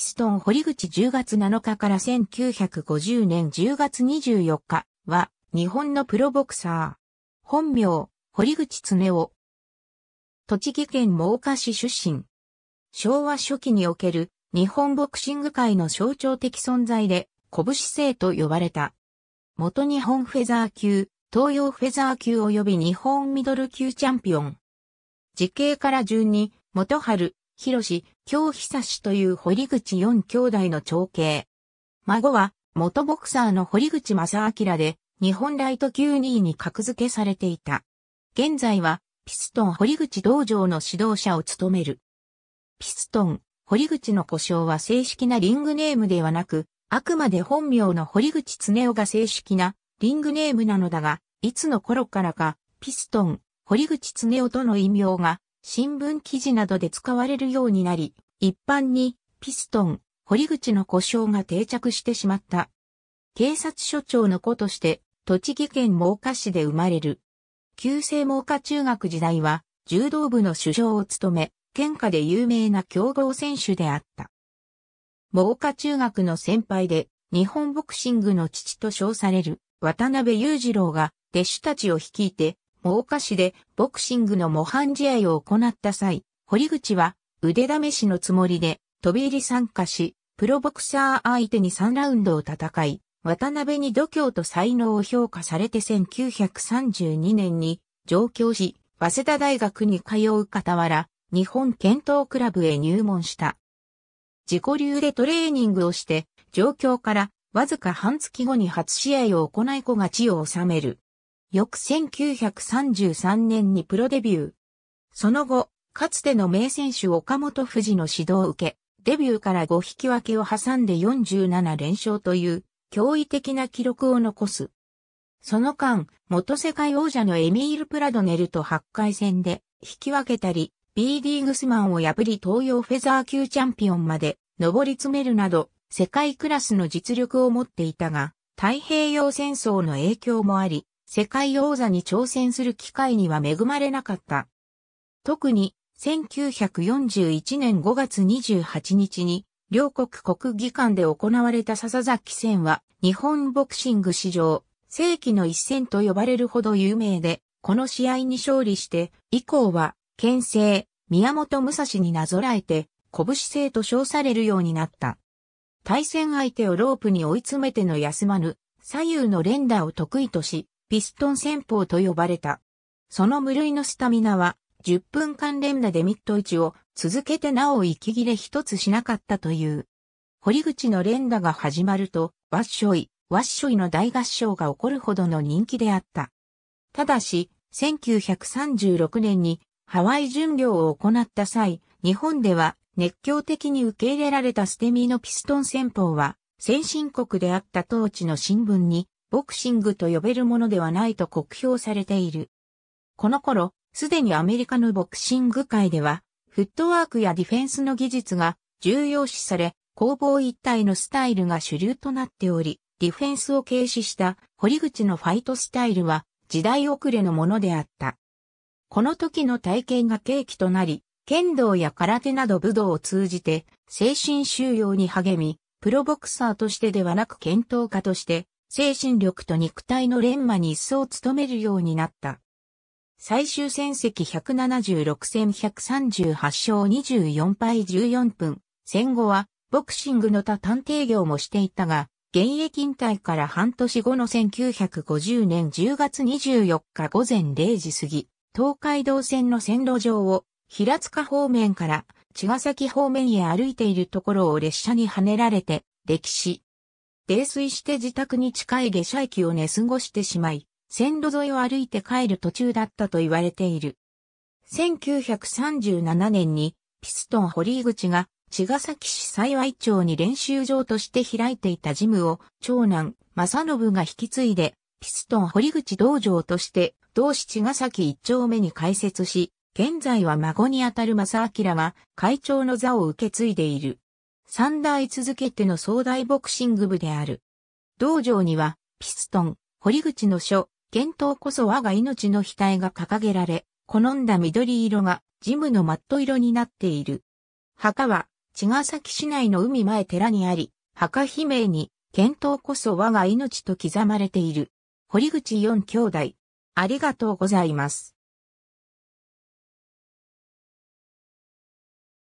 ピストン堀口10月7日から1950年10月24日は日本のプロボクサー。本名、堀口恒夫。栃木県真岡市出身。昭和初期における日本ボクシング界の象徴的存在で拳生と呼ばれた。元日本フェザー級、東洋フェザー級及び日本ミドル級チャンピオン。時系から順に、元春、広京久志という堀口四兄弟の長兄。孫は、元ボクサーの堀口正明で、日本ライト級2位に格付けされていた。現在は、ピストン堀口道場の指導者を務める。ピストン、堀口の故障は正式なリングネームではなく、あくまで本名の堀口恒夫が正式なリングネームなのだが、いつの頃からか、ピストン、堀口恒夫との異名が新聞記事などで使われるようになり、一般にピストン、堀口の故障が定着してしまった。警察署長の子として、栃木県真岡市で生まれる。旧制真岡中学時代は、柔道部の首相を務め、県下で有名な強豪選手であった。真岡中学の先輩で、日本ボクシングの父と称される、渡辺裕次郎が、弟子たちを率いて、真岡市でボクシングの模範試合を行った際、堀口は腕試しのつもりで飛び入り参加し、プロボクサー相手に3ラウンドを戦い、渡辺に度胸と才能を評価されて1932年に上京し、早稲田大学に通う傍ら、日本剣道クラブへ入門した。自己流でトレーニングをして、上京からわずか半月後に初試合を行い子が地を収める。翌1933年にプロデビュー。その後、かつての名選手岡本富士の指導を受け、デビューから5引き分けを挟んで47連勝という驚異的な記録を残す。その間、元世界王者のエミール・プラドネルと8回戦で引き分けたり、B リーグスマンを破り東洋フェザー級チャンピオンまで上り詰めるなど、世界クラスの実力を持っていたが、太平洋戦争の影響もあり、世界王座に挑戦する機会には恵まれなかった。特に、1941年5月28日に、両国国技館で行われた笹崎戦は、日本ボクシング史上、世紀の一戦と呼ばれるほど有名で、この試合に勝利して、以降は、県政、宮本武蔵になぞらえて、拳制と称されるようになった。対戦相手をロープに追い詰めての休まぬ、左右の連打を得意とし、ピストン戦法と呼ばれた。その無類のスタミナは、10分間連打でミット位置を続けてなお息切れ一つしなかったという。堀口の連打が始まると、ワッショイ、ワッショイの大合唱が起こるほどの人気であった。ただし、1936年にハワイ巡業を行った際、日本では熱狂的に受け入れられたステミーのピストン戦法は、先進国であった当地の新聞にボクシングと呼べるものではないと酷評されている。この頃、すでにアメリカのボクシング界では、フットワークやディフェンスの技術が重要視され、攻防一体のスタイルが主流となっており、ディフェンスを軽視した堀口のファイトスタイルは時代遅れのものであった。この時の体験が契機となり、剣道や空手など武道を通じて精神修養に励み、プロボクサーとしてではなく検討家として精神力と肉体の連磨に一層努めるようになった。最終戦績176戦138勝24敗14分。戦後は、ボクシングの他探偵業もしていたが、現役引退から半年後の1950年10月24日午前0時過ぎ、東海道線の線路上を、平塚方面から、茅ヶ崎方面へ歩いているところを列車にはねられて、歴史、泥酔して自宅に近い下車駅を寝過ごしてしまい、線路沿いを歩いて帰る途中だったと言われている。1937年にピストン堀井口が茅ヶ崎市幸町に練習場として開いていたジムを長男正信が引き継いでピストン堀口道場として同市茅ヶ崎一丁目に開設し、現在は孫にあたる正明が会長の座を受け継いでいる。三代続けての壮大ボクシング部である。道場には、ピストン、堀口の書、剣灯こそ我が命の額が掲げられ、好んだ緑色が、ジムのマット色になっている。墓は、茅ヶ崎市内の海前寺にあり、墓碑名に、検討こそ我が命と刻まれている。堀口四兄弟。ありがとうございます。